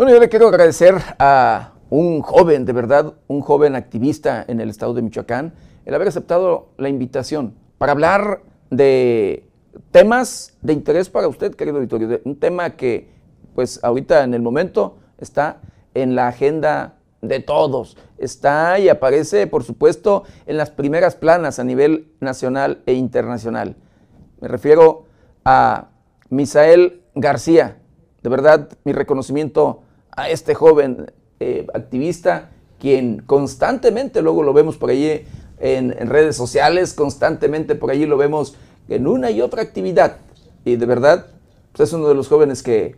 Bueno, yo le quiero agradecer a un joven, de verdad, un joven activista en el estado de Michoacán, el haber aceptado la invitación para hablar de temas de interés para usted, querido auditorio, de un tema que, pues, ahorita en el momento está en la agenda de todos. Está y aparece, por supuesto, en las primeras planas a nivel nacional e internacional. Me refiero a Misael García. De verdad, mi reconocimiento a este joven eh, activista, quien constantemente, luego lo vemos por allí en, redes sociales, constantemente por allí lo vemos en una y otra actividad. Y de verdad, pues, es uno de los jóvenes que,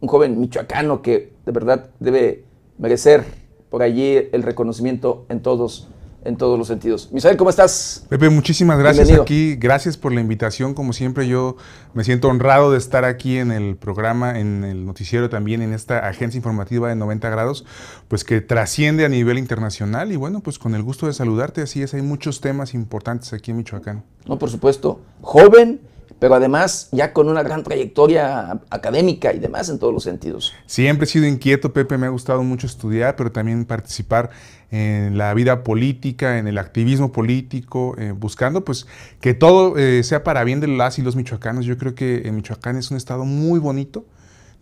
un joven michoacano que de verdad debe merecer por allí el reconocimiento en todos en todos los sentidos. Misael, ¿cómo estás? Pepe, muchísimas gracias aquí. Gracias por la invitación. Como siempre, yo me siento honrado de estar aquí en el programa, en el noticiero también, en esta agencia informativa de 90 grados, pues que trasciende a nivel internacional. Y bueno, pues con el gusto de saludarte. Así es, hay muchos temas importantes aquí en Michoacán. No, por supuesto. Joven, pero además ya con una gran trayectoria académica y demás en todos los sentidos. Siempre he sido inquieto, Pepe, me ha gustado mucho estudiar, pero también participar en la vida política, en el activismo político, eh, buscando pues que todo eh, sea para bien de las y los michoacanos. Yo creo que eh, Michoacán es un estado muy bonito,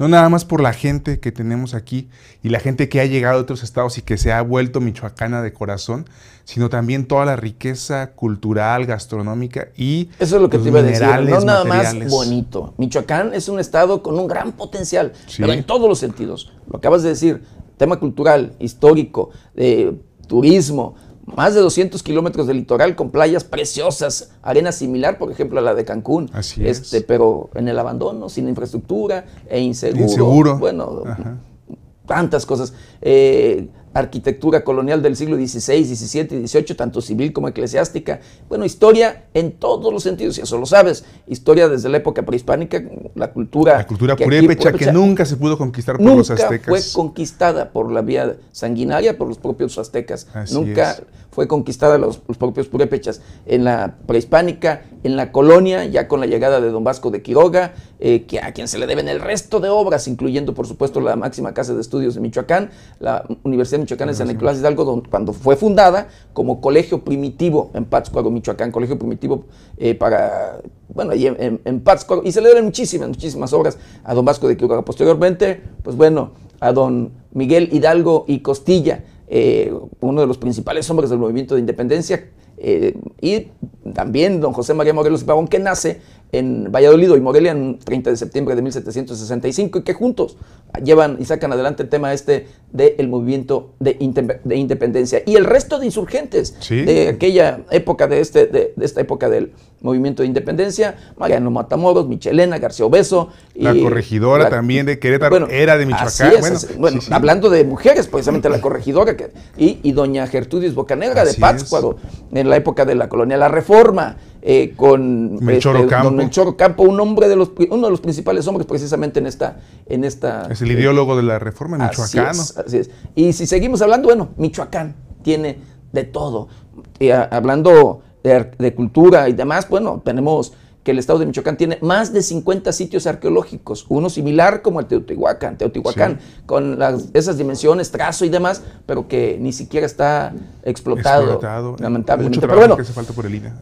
no nada más por la gente que tenemos aquí y la gente que ha llegado a otros estados y que se ha vuelto michoacana de corazón, sino también toda la riqueza cultural, gastronómica y Eso es lo que te iba a decir, no nada más bonito. Michoacán es un estado con un gran potencial, pero en todos los sentidos. Lo acabas de decir, tema cultural, histórico, de turismo, más de 200 kilómetros de litoral con playas preciosas, arena similar, por ejemplo, a la de Cancún, este, pero en el abandono, sin infraestructura e inseguro. Bueno, tantas cosas. Eh, arquitectura colonial del siglo XVI, XVII y XVIII, tanto civil como eclesiástica. Bueno, historia en todos los sentidos, y eso lo sabes. Historia desde la época prehispánica, la cultura... La cultura purépecha, que nunca se pudo conquistar por los aztecas. Nunca fue conquistada por la vía sanguinaria por los propios aztecas. nunca fue conquistada los, los propios purépechas. En la prehispánica, en la colonia, ya con la llegada de Don Vasco de Quiroga, eh, que a quien se le deben el resto de obras, incluyendo, por supuesto, la máxima casa de estudios de Michoacán, la Universidad Michoacán, en San Nicolás Hidalgo, cuando fue fundada como Colegio Primitivo en Pátzcuaro, Michoacán, Colegio Primitivo eh, para, bueno, ahí en, Pátzcuaro, y se le dieron muchísimas, muchísimas obras a don Vasco de Quiroga. Posteriormente, pues bueno, a don Miguel Hidalgo y Costilla, eh, uno de los principales hombres del movimiento de independencia, eh, y también don José María Morelos y Pavón, que nace en Valladolid y Morelia en 30 de septiembre de 1765 y que juntos llevan y sacan adelante el tema este del movimiento de, independencia y el resto de insurgentes de aquella época de, este, de, esta época del movimiento de independencia, Mariano Matamoros, Michelena, García Obeso. Y la corregidora también de Querétaro era de Michoacán. bueno, hablando de mujeres, precisamente la corregidora que, y, doña Gertrudis Bocanegra de Pátzcuaro en la época de la colonia La Reforma. Eh, con Melchor, este, un hombre de los, uno de los principales hombres precisamente en esta, en esta. Es el ideólogo de la reforma michoacana. Así es, Y si seguimos hablando, bueno, Michoacán tiene de todo. Ah, hablando de, de, cultura y demás, bueno, tenemos el estado de Michoacán tiene más de 50 sitios arqueológicos, uno similar como el Teotihuacán, Teotihuacán con las, esas dimensiones, trazo y demás, pero que ni siquiera está explotado, Explotado lamentablemente. Pero bueno,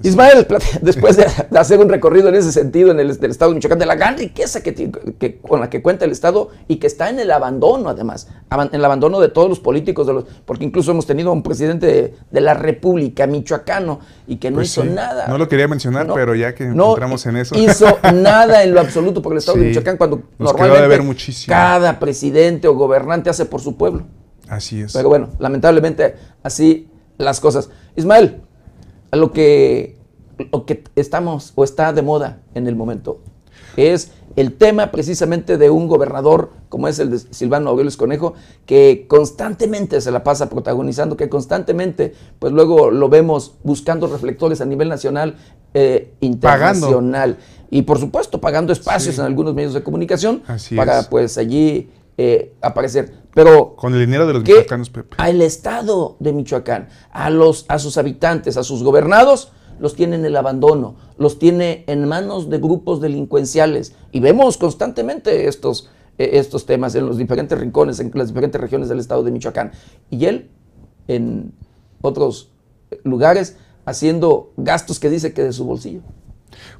Ismael, después de, hacer un recorrido en ese sentido en el estado de Michoacán, de la gran riqueza que, con la que cuenta el estado y que está en el abandono además, en el abandono de todos los políticos, de los, porque incluso hemos tenido un presidente de, la República michoacano y que no pues hizo nada. No lo quería mencionar, pero ya que no, en eso. hizo nada en lo absoluto porque el Estado de Michoacán cuando normalmente cada presidente o gobernante hace por su pueblo. Así es. Pero bueno, lamentablemente así las cosas. Ismael, lo que, que estamos o está de moda en el momento es el tema precisamente de un gobernador como es el de Silvano Aureoles Conejo, que constantemente se la pasa protagonizando, que constantemente, pues luego lo vemos buscando reflectores a nivel nacional eh, internacional. Y por supuesto, pagando espacios en algunos medios de comunicación para pues allí eh, aparecer. Pero. Con el dinero de los michoacanos, Pepe. Al Estado de Michoacán, a, los, a sus habitantes, a sus gobernados, los tiene en el abandono, los tiene en manos de grupos delincuenciales. Y vemos constantemente estos, e, estos temas en los diferentes rincones, en las diferentes regiones del Estado de Michoacán. Y él, en otros eh, lugares, haciendo gastos que dice que de su bolsillo.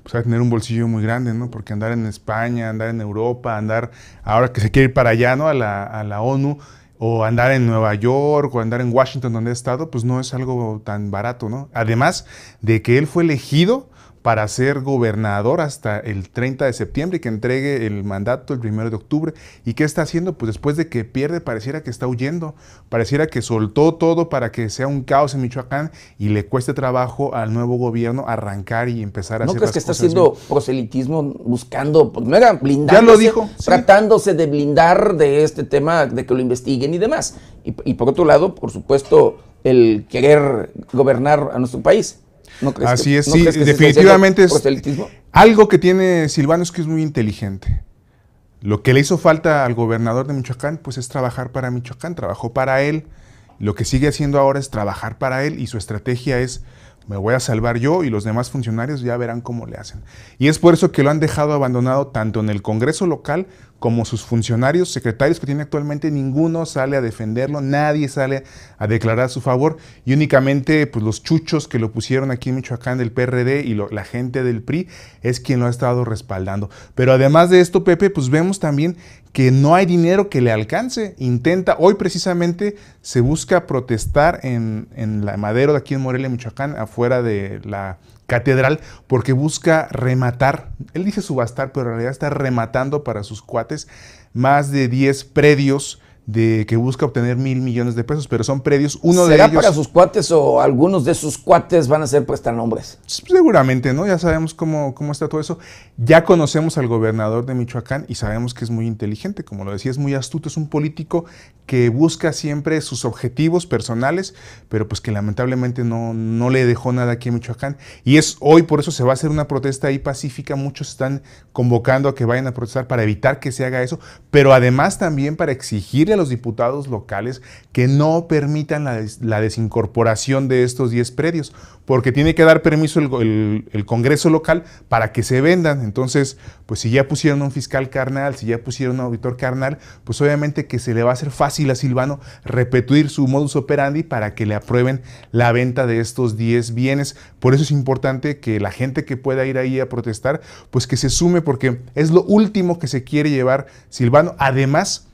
Pues va a tener un bolsillo muy grande, ¿no? Porque andar en España, andar en Europa, andar ahora que se quiere ir para allá, ¿no? A la, a la ONU, o andar en Nueva York, o andar en Washington, donde ha estado, pues no es algo tan barato, ¿no? Además de que él fue elegido para ser gobernador hasta el 30 de septiembre y que entregue el mandato el 1 de octubre. ¿Y qué está haciendo? Pues después de que pierde, pareciera que está huyendo, pareciera que soltó todo para que sea un caos en Michoacán y le cueste trabajo al nuevo gobierno arrancar y empezar a ¿No crees que está haciendo proselitismo buscando, pues, blindar. blindar? ya lo dijo, tratándose de blindar de este tema, de que lo investiguen y demás? y, y por otro lado, por supuesto, el querer gobernar a nuestro país. Así es, definitivamente es algo que tiene Silvano es que es muy inteligente. Lo que le hizo falta al gobernador de Michoacán, pues es trabajar para Michoacán, trabajó para él. Lo que sigue haciendo ahora es trabajar para él y su estrategia es me voy a salvar yo y los demás funcionarios ya verán cómo le hacen. Y es por eso que lo han dejado abandonado tanto en el Congreso local como sus funcionarios, secretarios que tiene actualmente, ninguno sale a defenderlo, nadie sale a declarar su favor y únicamente pues, los chuchos que lo pusieron aquí en Michoacán del PRD y la gente del PRI es quien lo ha estado respaldando. Pero además de esto, Pepe, pues vemos también que no hay dinero que le alcance. Intenta, hoy precisamente se busca protestar en, en la Madero de aquí en Morelia, Michoacán, afuera de la catedral porque busca rematar, él dice subastar, pero en realidad está rematando para sus cuates más de 10 predios de que busca obtener mil millones de pesos, pero son predios. Uno de ellos. para sus cuates o algunos de sus cuates van a ser prestanombres? Pues, seguramente, ¿no? Ya sabemos cómo, cómo está todo eso. Ya conocemos al gobernador de Michoacán y sabemos que es muy inteligente, como lo decía, es muy astuto, es un político que busca siempre sus objetivos personales, pero pues que lamentablemente no, no le dejó nada aquí en Michoacán. Y es hoy, por eso se va a hacer una protesta ahí pacífica. Muchos están convocando a que vayan a protestar para evitar que se haga eso, pero además también para exigirle los diputados locales que no permitan la, desincorporación de estos 10 predios, porque tiene que dar permiso el, el, Congreso local para que se vendan. Entonces, pues si ya pusieron un fiscal carnal, si ya pusieron un auditor carnal, pues obviamente que se le va a hacer fácil a Silvano repetir su modus operandi para que le aprueben la venta de estos 10 bienes. Por eso es importante que la gente que pueda ir ahí a protestar, pues que se sume, porque es lo último que se quiere llevar Silvano. Además,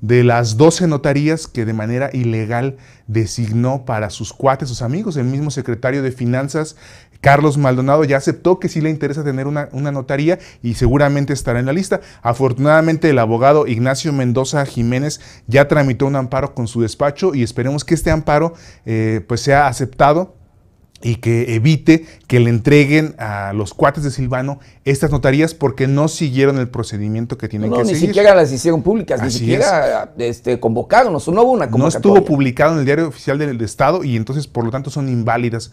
de las 12 notarías que de manera ilegal designó para sus cuates, sus amigos. El mismo secretario de Finanzas, Carlos Maldonado, ya aceptó que sí le interesa tener una, notaría y seguramente estará en la lista. Afortunadamente, el abogado Ignacio Mendoza Jiménez ya tramitó un amparo con su despacho y esperemos que este amparo eh, pues sea aceptado y que evite que le entreguen a los cuates de Silvano estas notarías porque no siguieron el procedimiento que tienen que seguir. Ni siquiera las hicieron públicas, ni siquiera este, convocaron, no hubo una convocatoria. No estuvo publicado en el diario oficial del Estado y entonces por lo tanto son inválidas.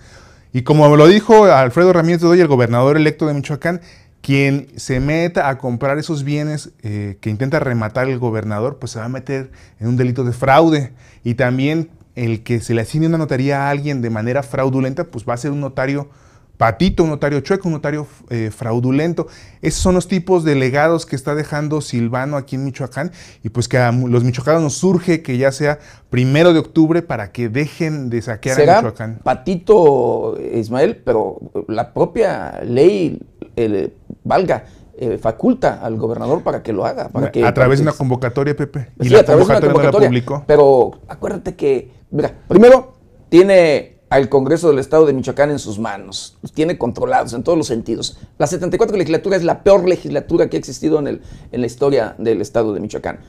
Y como me lo dijo Alfredo Ramírez de Doy, el gobernador electo de Michoacán, quien se meta a comprar esos bienes eh, que intenta rematar el gobernador, pues se va a meter en un delito de fraude. Y también el que se le asigne una notaría a alguien de manera fraudulenta, pues va a ser un notario patito, un notario chueco, un notario eh, fraudulento. Esos son los tipos de legados que está dejando Silvano aquí en Michoacán y pues que a los michoacanos nos surge que ya sea primero de octubre para que dejen de saquear a Michoacán. Patito Ismael, pero la propia ley eh, valga eh, faculta al gobernador para que lo haga. Para que, a través de una pues, convocatoria, Pepe. Y la a través de No la publicó. Pero acuérdate que, mira, primero tiene al Congreso del Estado de Michoacán en sus manos, tiene controlados en todos los sentidos. La 74 legislatura es la peor legislatura que ha existido en, el, en la historia del Estado de Michoacán.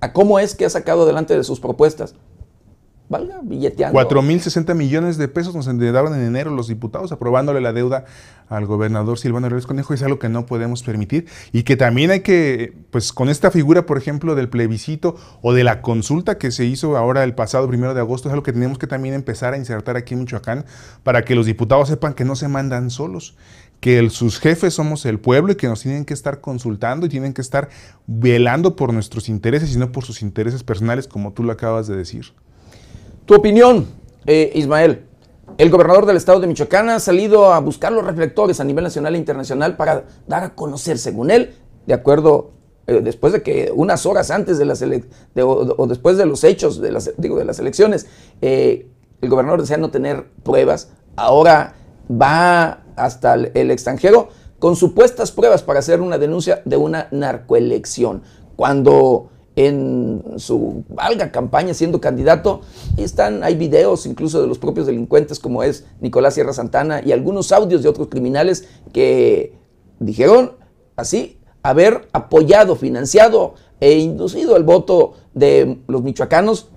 A, cómo es que ha sacado adelante de sus propuestas? valga, mil 4.060 millones de pesos nos endeudaron en enero los diputados aprobándole la deuda al gobernador Silvano Reyes Conejo. Es algo que no podemos permitir y que también hay que, pues con esta figura, por ejemplo, del plebiscito o de la consulta que se hizo ahora el pasado primero de agosto, es algo que tenemos que también empezar a insertar aquí en Michoacán para que los diputados sepan que no se mandan solos que sus jefes somos el pueblo y que nos tienen que estar consultando y tienen que estar velando por nuestros intereses y no por sus intereses personales, como tú lo acabas de decir. Tu opinión, eh, Ismael. El gobernador del estado de Michoacán ha salido a buscar los reflectores a nivel nacional e internacional para dar a conocer, según él, de acuerdo, eh, después de que unas horas antes de las elecciones, o, después de los hechos de las, digo, de las elecciones, eh, el gobernador desea no tener pruebas, ahora va hasta el extranjero con supuestas pruebas para hacer una denuncia de una narcoelección. Cuando en su valga campaña siendo candidato. están, hay videos incluso de los propios delincuentes como es Nicolás Sierra Santana y algunos audios de otros criminales que dijeron así haber apoyado, financiado e inducido el voto de los michoacanos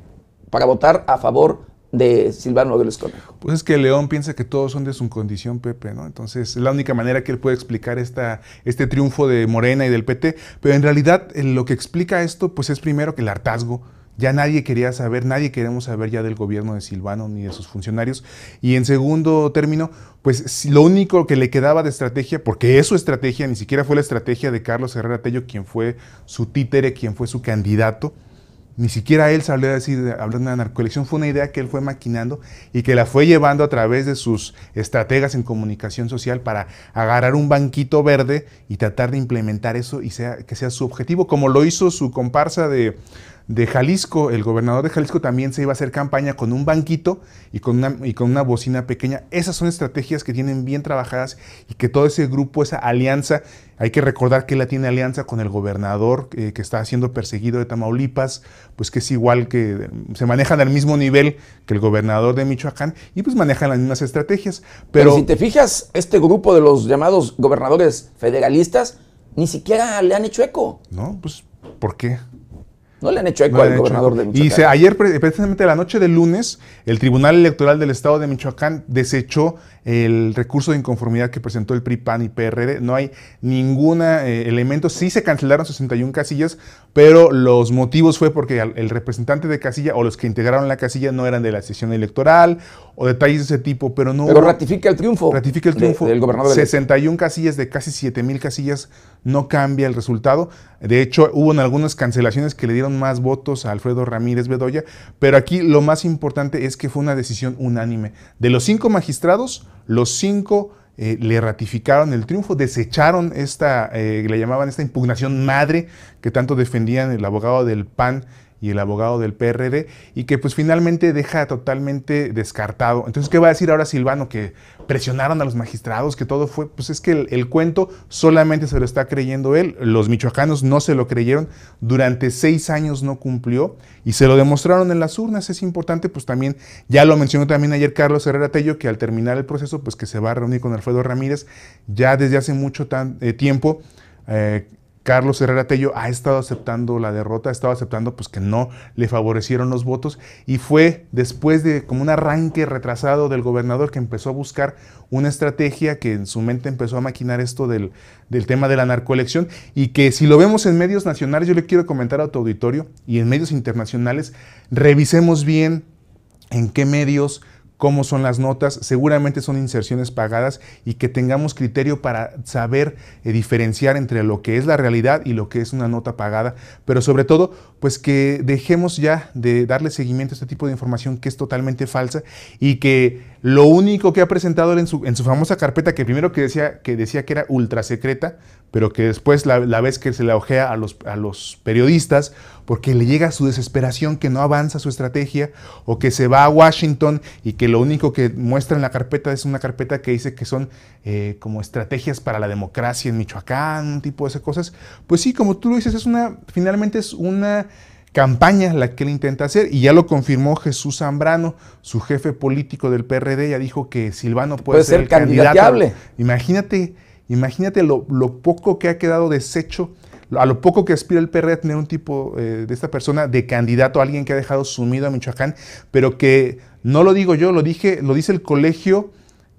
para votar a favor de Silvano Aureoles Conejo. Pues es que León piensa que todos son de su condición, Pepe, ¿no? Entonces la única manera que él puede explicar esta, este triunfo de Morena y del PT, pero en realidad eh, lo que explica esto pues es primero que el hartazgo, ya nadie quería saber, nadie queremos saber ya del gobierno de Silvano ni de sus funcionarios. Y en segundo término, pues lo único que le quedaba de estrategia, porque es su estrategia, ni siquiera fue la estrategia de Carlos Herrera Tello, quien fue su títere, quien fue su candidato, ni siquiera él salió a decir, hablando de narcoelección, fue una idea que él fue maquinando y que la fue llevando a través de sus estrategas en comunicación social para agarrar un banquito verde y tratar de implementar eso y sea, que sea su objetivo, como lo hizo su comparsa de, de Jalisco, el gobernador de Jalisco también se iba a hacer campaña con un banquito y con una, con una bocina pequeña. Esas son estrategias que tienen bien trabajadas y que todo ese grupo, esa alianza, hay que recordar que la tiene alianza con el gobernador eh, que está siendo perseguido de Tamaulipas, pues que es igual que se manejan al mismo nivel que el gobernador de Michoacán y pues manejan las mismas estrategias. Pero, Pero si te fijas, este grupo de los llamados gobernadores federalistas ni siquiera le han hecho eco. No, pues ¿por qué? No le han hecho eco al gobernador de Michoacán. Y ayer, precisamente la noche del lunes, el Tribunal Electoral del Estado de Michoacán desechó el recurso de inconformidad que presentó el pripan y PRD. No hay ningún eh, elemento. Sí se cancelaron 61 casillas, pero los motivos fue porque el representante de casilla o los que integraron la casilla no eran de la sesión electoral o detalles de ese tipo, pero no... Pero ratifica el triunfo. Ratifica el triunfo. del gobernador. 61 casillas de casi 7 mil casillas, no cambia el resultado. De hecho, hubo algunas cancelaciones que le dieron más votos a Alfredo Ramírez Bedoya, pero aquí lo más importante es que fue una decisión unánime. De los cinco magistrados, los cinco eh, le ratificaron el triunfo, desecharon esta, eh, le llamaban esta impugnación madre que tanto defendían el abogado del PAN y el abogado del PRD, y que pues finalmente deja totalmente descartado. Entonces, ¿qué va a decir ahora Silvano? Que presionaron a los magistrados, que todo fue, pues es que el, cuento solamente se lo está creyendo él, los michoacanos no se lo creyeron, durante seis años no cumplió y se lo demostraron en las urnas, es importante, pues también, ya lo mencionó también ayer Carlos Herrera Tello, que al terminar el proceso, pues que se va a reunir con Alfredo Ramírez, ya desde hace mucho eh, tiempo. Eh, Carlos Herrera Tello ha estado aceptando la derrota, ha estado aceptando pues que no le favorecieron los votos y fue después de como un arranque retrasado del gobernador que empezó a buscar una estrategia que en su mente empezó a maquinar esto del, del tema de la narcoelección y que si lo vemos en medios nacionales, yo le quiero comentar a tu auditorio y en medios internacionales, revisemos bien en qué medios cómo son las notas, seguramente son inserciones pagadas y que tengamos criterio para saber eh, diferenciar entre lo que es la realidad y lo que es una nota pagada, pero sobre todo pues que dejemos ya de darle seguimiento a este tipo de información que es totalmente falsa y que lo único que ha presentado en su, famosa carpeta, que primero que decía, que decía que era ultra secreta, pero que después la, vez que se la ojea a los, a los periodistas, porque le llega su desesperación que no avanza su estrategia, o que se va a Washington y que lo único que muestra en la carpeta es una carpeta que dice que son eh, como estrategias para la democracia en Michoacán, un tipo de esas cosas. Pues sí, como tú lo dices, es una, finalmente es una campaña la que él intenta hacer y ya lo confirmó Jesús Zambrano, su jefe político del PRD, ya dijo que Silvano puede, ser, el candidato. Imagínate, imagínate lo, poco que ha quedado deshecho, a lo poco que aspira el PRD a tener un tipo eh, de esta persona de candidato, alguien que ha dejado sumido a Michoacán, pero que no lo digo yo, lo dije, lo dice el colegio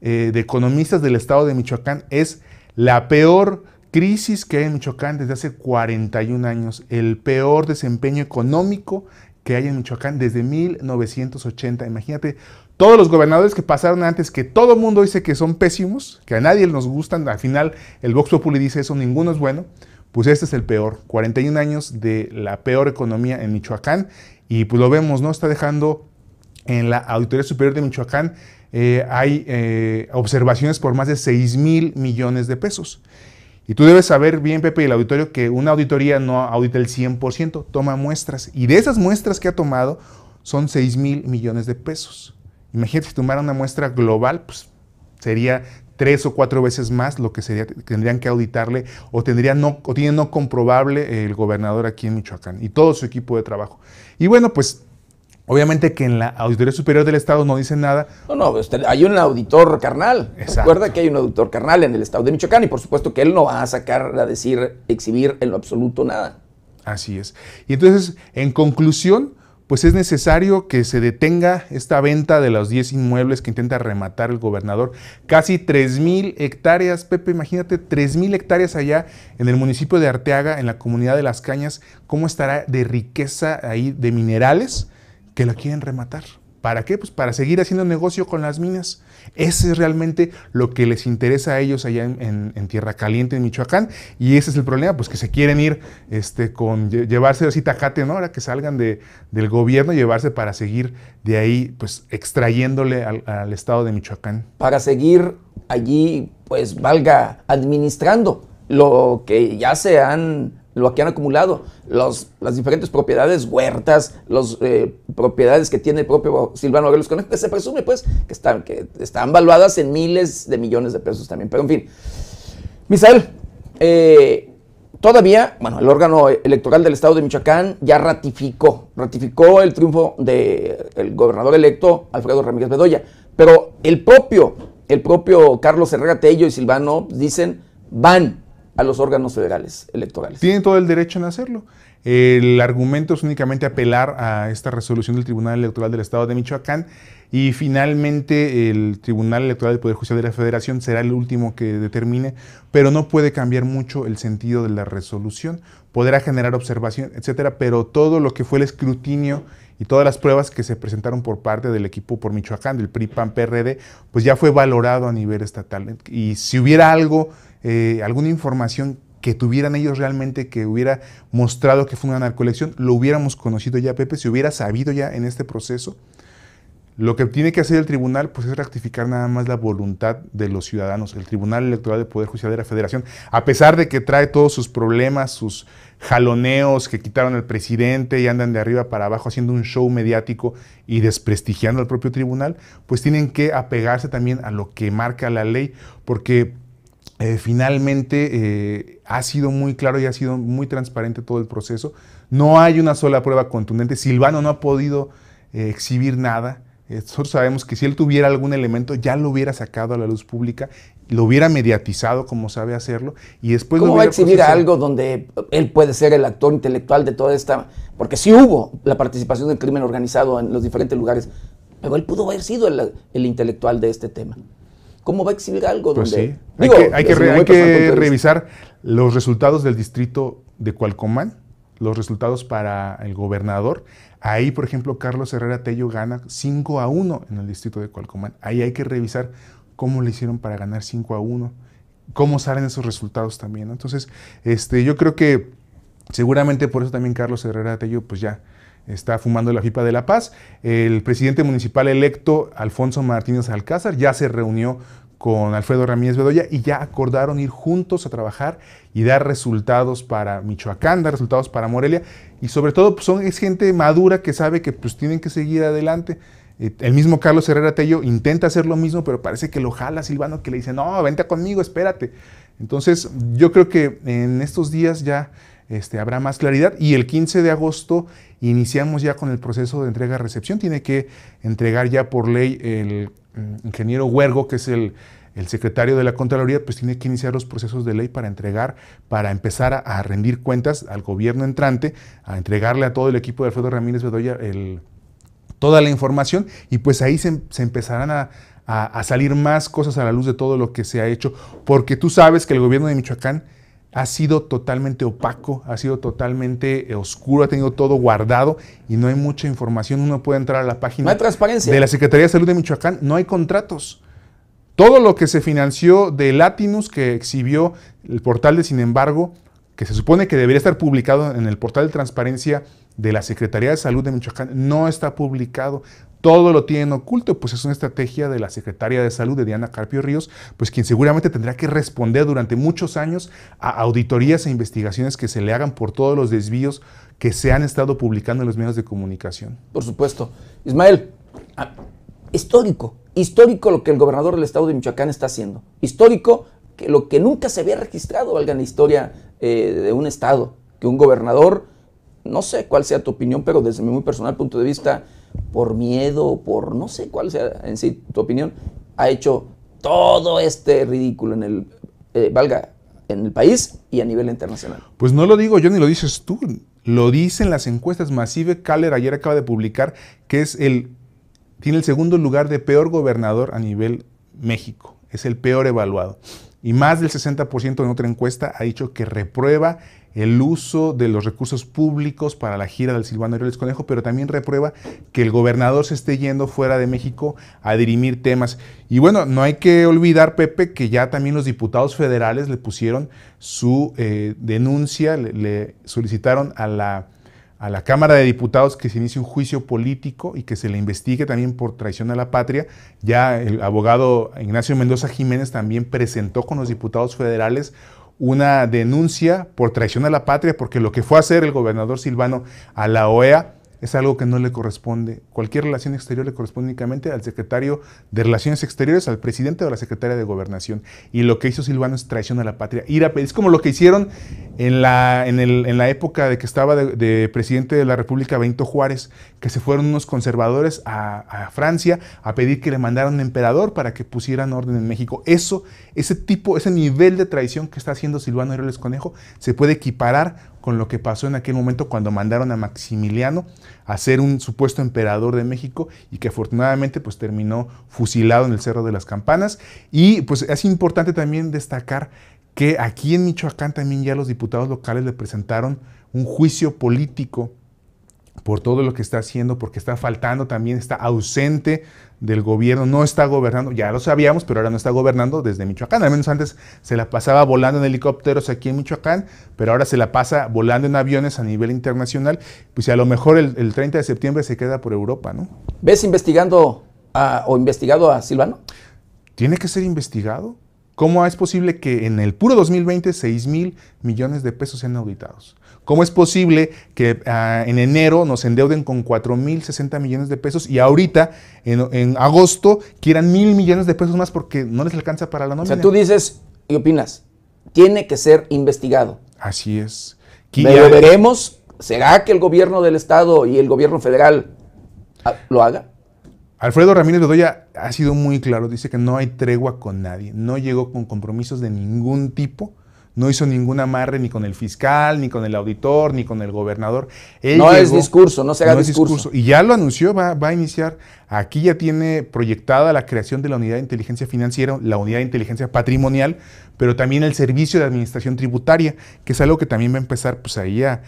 eh, de economistas del estado de Michoacán es la peor crisis que hay en Michoacán desde hace 41 años, el peor desempeño económico que hay en Michoacán desde 1980. Imagínate, todos los gobernadores que pasaron antes, que todo el mundo dice que son pésimos, que a nadie nos gustan, al final el Vox Populi dice eso, ninguno es bueno, pues este es el peor. 41 años de la peor economía en Michoacán y pues lo vemos, ¿no? Está dejando en la Auditoría Superior de Michoacán eh, hay eh, observaciones por más de 6 mil millones de pesos. Y tú debes saber bien, Pepe, y el auditorio, que una auditoría no audita el 100%, toma muestras. Y de esas muestras que ha tomado son 6 mil millones de pesos. Imagínate si tomara una muestra global, pues sería tres o cuatro veces más lo que sería, tendrían que auditarle o tendría no, o tiene no comprobable el gobernador aquí en Michoacán y todo su equipo de trabajo. Y bueno, pues Obviamente que en la Auditoría Superior del Estado no dicen nada. No, no, este, hay un auditor carnal. Recuerda que hay un auditor carnal en el Estado de Michoacán y por supuesto que él no va a sacar, a decir, exhibir en lo absoluto nada. Así es. Y entonces, en conclusión, pues es necesario que se detenga esta venta de los 10 inmuebles que intenta rematar el gobernador. Casi 3.000 hectáreas, Pepe, imagínate, 3.000 hectáreas allá en el municipio de Arteaga, en la comunidad de Las Cañas, cómo estará de riqueza ahí de minerales que la quieren rematar. ¿Para qué? Pues para seguir haciendo negocio con las minas. Ese es realmente lo que les interesa a ellos allá en, Tierra Caliente, en Michoacán. Y ese es el problema, pues que se quieren ir este, con llevarse así tacate, ¿no? Ahora que salgan de, del gobierno, llevarse para seguir de ahí, pues extrayéndole al estado de Michoacán. Para seguir allí, pues valga, administrando lo que ya se han lo que han acumulado, los, las diferentes propiedades, huertas, las eh, propiedades que tiene el propio Silvano Aureoles Conejo, que se presume pues que están, que están valuadas en miles de millones de pesos también. Pero en fin, Misael, eh, todavía, bueno, el órgano electoral del estado de Michoacán ya ratificó, ratificó el triunfo del gobernador electo Alfredo Ramírez Bedoya, pero el propio, el propio Carlos Herrera Tello y Silvano dicen, van a los órganos federales electorales. Tienen todo el derecho en hacerlo. El argumento es únicamente apelar a esta resolución del Tribunal Electoral del Estado de Michoacán y finalmente el Tribunal Electoral del Poder Judicial de la Federación será el último que determine, pero no puede cambiar mucho el sentido de la resolución. Podrá generar observación, etcétera, pero todo lo que fue el escrutinio y todas las pruebas que se presentaron por parte del equipo por Michoacán, del PRI, PAN, PRD, pues ya fue valorado a nivel estatal. Y si hubiera algo eh, alguna información que tuvieran ellos realmente, que hubiera mostrado que fue una narcolección, lo hubiéramos conocido ya, Pepe, si hubiera sabido ya en este proceso. Lo que tiene que hacer el tribunal pues, es rectificar nada más la voluntad de los ciudadanos. El Tribunal Electoral de Poder Judicial de la Federación, a pesar de que trae todos sus problemas, sus jaloneos que quitaron al presidente y andan de arriba para abajo haciendo un show mediático y desprestigiando al propio tribunal, pues tienen que apegarse también a lo que marca la ley, porque eh, finalmente eh, ha sido muy claro y ha sido muy transparente todo el proceso. No hay una sola prueba contundente. Silvano no ha podido eh, exhibir nada. Nosotros sabemos que si él tuviera algún elemento, ya lo hubiera sacado a la luz pública, lo hubiera mediatizado como sabe hacerlo y después... ¿Cómo va a exhibir algo donde él puede ser el actor intelectual de toda esta... Porque sí hubo la participación del crimen organizado en los diferentes lugares, pero él pudo haber sido el intelectual de este tema. ¿Cómo va a exhibir algo? Pues donde, hay que, revisar los resultados del distrito de Cualcomán, los resultados para el gobernador. Ahí, por ejemplo, Carlos Herrera Tello gana 5 a 1 en el distrito de Cualcomán. Ahí hay que revisar cómo le hicieron para ganar 5 a 1, cómo salen esos resultados también. Entonces, este, yo creo que seguramente por eso también Carlos Herrera Tello, pues ya está fumando la pipa de la paz. El presidente municipal electo, Alfonso Martínez Alcázar, ya se reunió con Alfredo Ramírez Bedoya y ya acordaron ir juntos a trabajar y dar resultados para Michoacán, dar resultados para Morelia y sobre todo pues, son, es gente madura que sabe que pues tienen que seguir adelante. Eh, el mismo Carlos Herrera Tello intenta hacer lo mismo, pero parece que lo jala Silvano, que le dice, no, vente conmigo, espérate. Entonces, yo creo que en estos días ya este, habrá más claridad. Y el 15 de agosto iniciamos ya con el proceso de entrega-recepción. Tiene que entregar ya por ley el mm, ingeniero Huergo, que es el, secretario de la Contraloría, pues tiene que iniciar los procesos de ley para entregar, para empezar a, rendir cuentas al gobierno entrante, a entregarle a todo el equipo de Alfredo Ramírez Bedoya toda la información y pues ahí se, empezarán a salir más cosas a la luz de todo lo que se ha hecho, porque tú sabes que el gobierno de Michoacán ha sido totalmente opaco, ha sido totalmente eh, oscuro, ha tenido todo guardado y no hay mucha información. Uno puede entrar a la página de la Secretaría de Salud de Michoacán, no hay contratos. Todo lo que se financió de Latinus que exhibió el portal de Sin embargo, que se supone que debería estar publicado en el portal de transparencia de la Secretaría de Salud de Michoacán, no está publicado todo lo tienen oculto, pues es una estrategia de la secretaria de salud de Diana Carpio Ríos, pues quien seguramente tendrá que responder durante muchos años a auditorías e investigaciones que se le hagan por todos los desvíos que se han estado publicando en los medios de comunicación. Por supuesto. Ismael, ah, histórico, histórico lo que el gobernador del estado de Michoacán está haciendo, histórico que lo que nunca se había registrado, valga la historia eh, de un estado, que un gobernador, no sé cuál sea tu opinión, pero desde mi muy personal punto de vista, por miedo, por no sé cuál sea en sí tu opinión, ha hecho todo este ridículo en el, eh, valga, en el país y a nivel internacional. Pues no lo digo yo ni lo dices tú, lo dicen las encuestas. Massive Caller ayer acaba de publicar que es el, tiene el segundo lugar de peor gobernador a nivel México, es el peor evaluado. Y más del 60% en otra encuesta ha dicho que reprueba el uso de los recursos públicos para la gira del Silvano Aureoles Conejo, pero también reprueba que el gobernador se esté yendo fuera de México a dirimir temas. Y bueno, no hay que olvidar, Pepe, que ya también los diputados federales le pusieron su eh, denuncia, le, solicitaron a a la Cámara de Diputados que se inicie un juicio político y que se le investigue también por traición a la patria. Ya el abogado Ignacio Mendoza Jiménez también presentó con los diputados federales una denuncia por traición a la patria, porque lo que fue a hacer el gobernador Silvano a la OEA es algo que no le corresponde. Cualquier relación exterior le corresponde únicamente al secretario de Relaciones Exteriores, al presidente o a la secretaria de Gobernación. Y lo que hizo Silvano es traición a la patria. es como lo que hicieron en la, en, la época de que estaba de, presidente de la República Benito Juárez, que se fueron unos conservadores a, Francia a pedir que le mandaran un emperador para que pusieran orden en México. Eso, ese tipo, ese nivel de traición que está haciendo Silvano Aureoles Conejo se puede equiparar con lo que pasó en aquel momento cuando mandaron a Maximiliano a ser un supuesto emperador de México y que afortunadamente pues terminó fusilado en el Cerro de las Campanas. Y pues es importante también destacar que aquí en Michoacán también ya los diputados locales le presentaron un juicio político por todo lo que está haciendo, porque está faltando también, está ausente del gobierno, no está gobernando, ya lo sabíamos, pero ahora no está gobernando desde Michoacán. Al menos antes se la pasaba volando en helicópteros aquí en Michoacán, pero ahora se la pasa volando en aviones a nivel internacional. Pues a lo mejor el, 30 de septiembre se queda por Europa, ¿no? ¿Ves investigando o investigado a Silvano? Tiene que ser investigado. ¿Cómo es posible que en el puro 2020 6 mil millones de pesos sean auditados? ¿Cómo es posible que ah, en enero nos endeuden con 4 mil 60 millones de pesos y ahorita, en, agosto, quieran mil millones de pesos más porque no les alcanza para la nómina? O sea, tú dices y opinas, tiene que ser investigado. Así es. Pero veremos, ¿será que el gobierno del Estado y el gobierno federal ah, lo haga? Alfredo Ramírez Bedoya ha sido muy claro, dice que no hay tregua con nadie, no llegó con compromisos de ningún tipo, no hizo ningún amarre ni con el fiscal, ni con el auditor, ni con el gobernador. no es discurso, no se haga discurso. Y ya lo anunció, va, a iniciar. Aquí ya tiene proyectada la creación de la unidad de inteligencia financiera, la unidad de inteligencia patrimonial, pero también el servicio de administración tributaria, que es algo que también va a empezar pues ahí a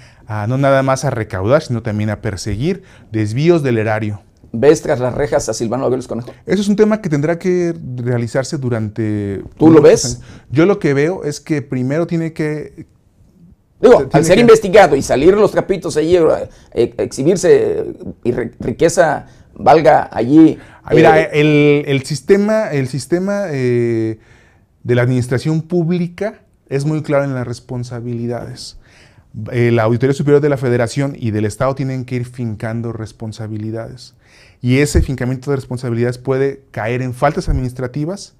no nada más a recaudar, sino también a perseguir desvíos del erario. ¿Ves tras las rejas a Silvano Aureoles Conejo? Eso es un tema que tendrá que realizarse durante... ¿Tú lo ves? Yo lo que veo es que primero tiene que... Digo, al ser investigado y salir los trapitos allí, eh, eh, exhibirse y riqueza valga allí... Ah, mira, eh, el, sistema, el sistema de la administración pública es muy claro en las responsabilidades. Eh, la Auditoría Superior de la Federación y del Estado tienen que ir fincando responsabilidades. Y ese fincamiento de responsabilidades puede caer en faltas administrativas,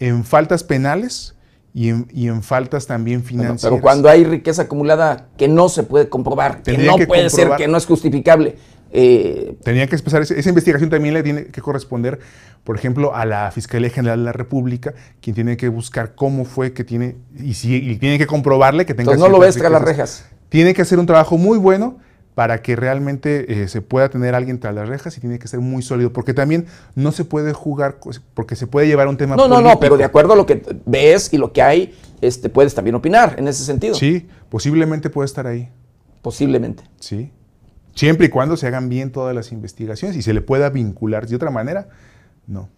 en faltas penales y en, faltas también financieras. pero cuando hay riqueza acumulada que no se puede comprobar, que no puede ser, que no es justificable, eh, Tenía que empezar, esa investigación también le tiene que corresponder, por ejemplo, a la Fiscalía General de la República, quien tiene que buscar cómo fue que tiene, y, si, tiene que comprobarle que tenga... no lo ves las rejas. Tiene que hacer un trabajo muy bueno para que realmente eh, se pueda tener alguien tras las rejas y tiene que ser muy sólido, porque también no se puede jugar, pues, porque se puede llevar un tema... No, no, no, pero de acuerdo a lo que ves y lo que hay, este, puedes también opinar en ese sentido. Sí, posiblemente puede estar ahí. Posiblemente. Sí. Siempre y cuando se hagan bien todas las investigaciones y se le pueda vincular de otra manera, no.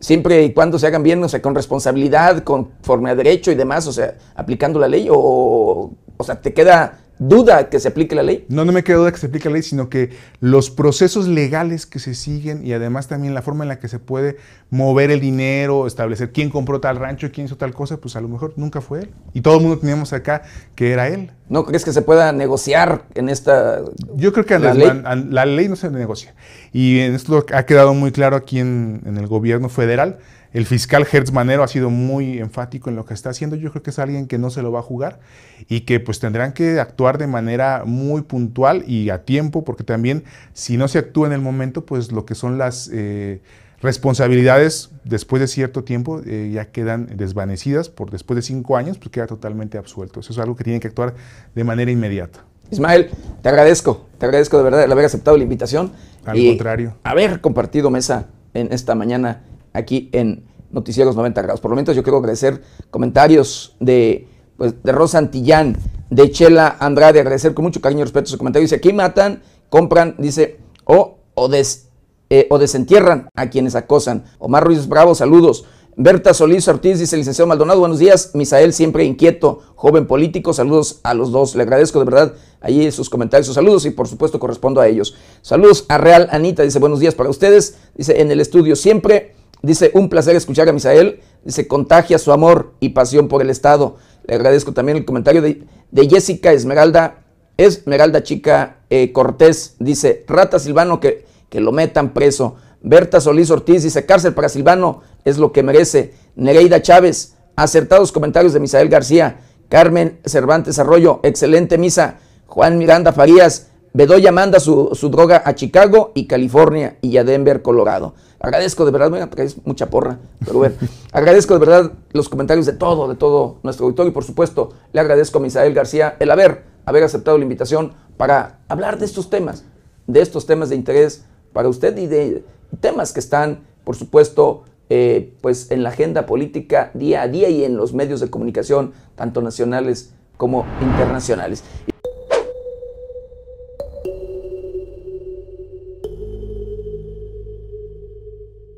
Siempre y cuando se hagan bien, o sea, con responsabilidad, conforme a derecho y demás, o sea, aplicando la ley, o, o sea, te queda duda que se aplique la ley. No, no me queda duda que se aplique la ley, sino que los procesos legales que se siguen y además también la forma en la que se puede mover el dinero, establecer quién compró tal rancho, quién hizo tal cosa, pues a lo mejor nunca fue él. Y todo el mundo teníamos acá que era él. ¿No crees que se pueda negociar en esta... Yo creo que la, ley? la ley no se negocia. Y esto ha quedado muy claro aquí en, en el gobierno federal el fiscal Hertz Manero ha sido muy enfático en lo que está haciendo. Yo creo que es alguien que no se lo va a jugar y que pues tendrán que actuar de manera muy puntual y a tiempo, porque también si no se actúa en el momento, pues lo que son las eh, responsabilidades después de cierto tiempo eh, ya quedan desvanecidas, por después de cinco años, pues queda totalmente absuelto. Eso es algo que tienen que actuar de manera inmediata. Ismael, te agradezco, te agradezco de verdad el haber aceptado la invitación. Al y contrario. Haber compartido mesa en esta mañana aquí en Noticieros 90 Grados. Por lo menos yo quiero agradecer comentarios de, pues, de Rosa Antillán, de Chela Andrade, agradecer con mucho cariño y respeto sus comentarios. Dice, aquí matan, compran, dice, o, o, des, eh, o desentierran a quienes acosan. Omar Ruiz Bravo, saludos. Berta Solís Ortiz dice, licenciado Maldonado, buenos días. Misael, siempre inquieto, joven político, saludos a los dos. Le agradezco de verdad ahí sus comentarios, sus saludos y por supuesto correspondo a ellos. Saludos a Real Anita, dice, buenos días para ustedes. Dice, en el estudio siempre Dice, un placer escuchar a Misael. Dice, contagia su amor y pasión por el Estado. Le agradezco también el comentario de, de Jessica Esmeralda, Esmeralda Chica eh, Cortés. Dice, rata Silvano que, que lo metan preso. Berta Solís Ortiz dice, cárcel para Silvano es lo que merece. Nereida Chávez, acertados comentarios de Misael García. Carmen Cervantes Arroyo, excelente misa. Juan Miranda Farías, Bedoya manda su, droga a Chicago y California y a Denver, Colorado. Agradezco de verdad, mira, porque es mucha porra, pero bueno, agradezco de verdad los comentarios de todo, de todo nuestro auditorio y por supuesto le agradezco a Misael García el haber, haber aceptado la invitación para hablar de estos temas, de estos temas de interés para usted y de temas que están, por supuesto, eh, pues en la agenda política día a día y en los medios de comunicación, tanto nacionales como internacionales.